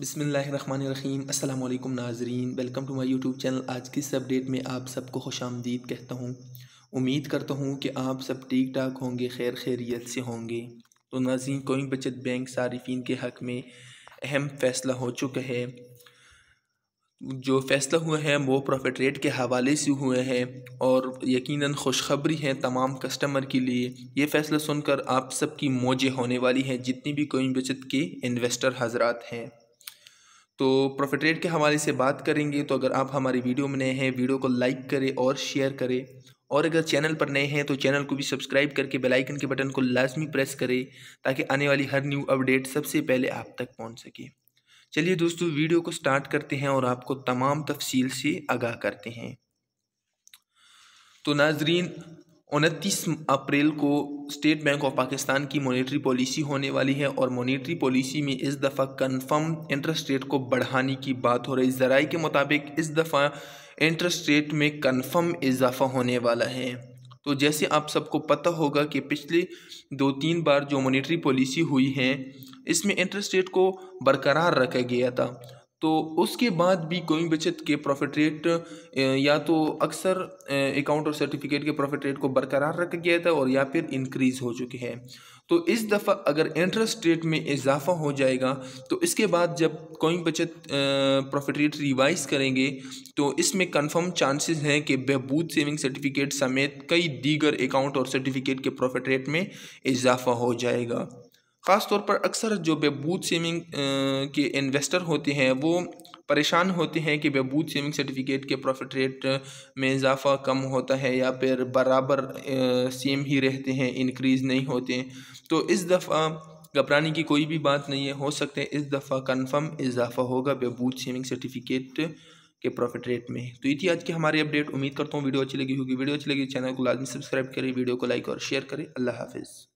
बिसमीम अल्लाम नाजरीन welcome to my YouTube channel आज की इस अपडेट में आप सबको खुश आमदीद कहता हूँ उम्मीद करता हूँ कि आप सब ठीक ठाक होंगे खैर खैरियत से होंगे तो नाजीन कोई बचत बैंक सार्फिन के हक़ में अहम फ़ैसला हो चुका है जो फ़ैसला हुआ है वो प्रॉफिट रेट के हवाले से हुए हैं और यकीनन खुशखबरी है तमाम कस्टमर के लिए ये फ़ैसला सुनकर आप सबकी मौजें होने वाली हैं जितनी भी कोई बचत के इन्वेस्टर हजरात हैं तो प्रॉफिट रेट के हवाले से बात करेंगे तो अगर आप हमारी वीडियो में नए हैं वीडियो को लाइक करें और शेयर करें और अगर चैनल पर नए हैं तो चैनल को भी सब्सक्राइब करके बेल आइकन के बटन को लाजमी प्रेस करें ताकि आने वाली हर न्यू अपडेट सबसे पहले आप तक पहुंच सके चलिए दोस्तों वीडियो को स्टार्ट करते हैं और आपको तमाम तफसील से आगाह करते हैं तो नाजरीन उनतीस अप्रैल को स्टेट बैंक ऑफ पाकिस्तान की मॉनेटरी पॉलिसी होने वाली है और मॉनेटरी पॉलिसी में इस दफ़ा कन्फर्म इंटरेस्ट रेट को बढ़ाने की बात हो रही जराए के मुताबिक इस दफ़ा इंटरेस्ट रेट में कन्फर्म इजाफा होने वाला है तो जैसे आप सबको पता होगा कि पिछले दो तीन बार जो मॉनेटरी पॉलिसी हुई है इसमें इंटरेस्ट रेट को बरकरार रखा गया था तो उसके बाद भी कोई बचत के प्रॉफिट रेट या तो अक्सर अकाउंट और सर्टिफिकेट के प्रॉफिट रेट को बरकरार रखा गया था और या फिर इंक्रीज़ हो चुके हैं तो इस दफ़ा अगर इंटरेस्ट रेट में इजाफा हो जाएगा तो इसके बाद जब कोई बचत प्रॉफिट रेट रिवाइज करेंगे तो इसमें कंफर्म चांसेस हैं कि बहबूद सेविंग सर्टिफिकेट समेत कई दीगर अकाउंट और सर्टिफिकेट के प्रॉफिट रेट में इजाफा हो जाएगा ख़ास तौर पर अक्सर जो बेबूत सेविंग के इन्वेस्टर होते हैं वो परेशान होते हैं कि बेबूत सेविंग सर्टिफिकेट के प्रॉफिट रेट में इजाफा कम होता है या फिर बराबर सेम ही रहते हैं इनक्रीज़ नहीं होते तो इस दफ़ा घबराने की कोई भी बात नहीं है हो सकते हैं इस दफ़ा कंफर्म इजाफा होगा बेबूत सेविंग सर्टिफिकेट के प्रॉफिट रेट में तो ये थी आज की हमारी अपडेट उम्मीद करता हूँ वीडियो अच्छी लगी होगी वीडियो अच्छी लगी तो चैनल को लाजमी सब्सक्राइब करें वीडियो को लाइक और शेयर करें अल्लाह हाफिज़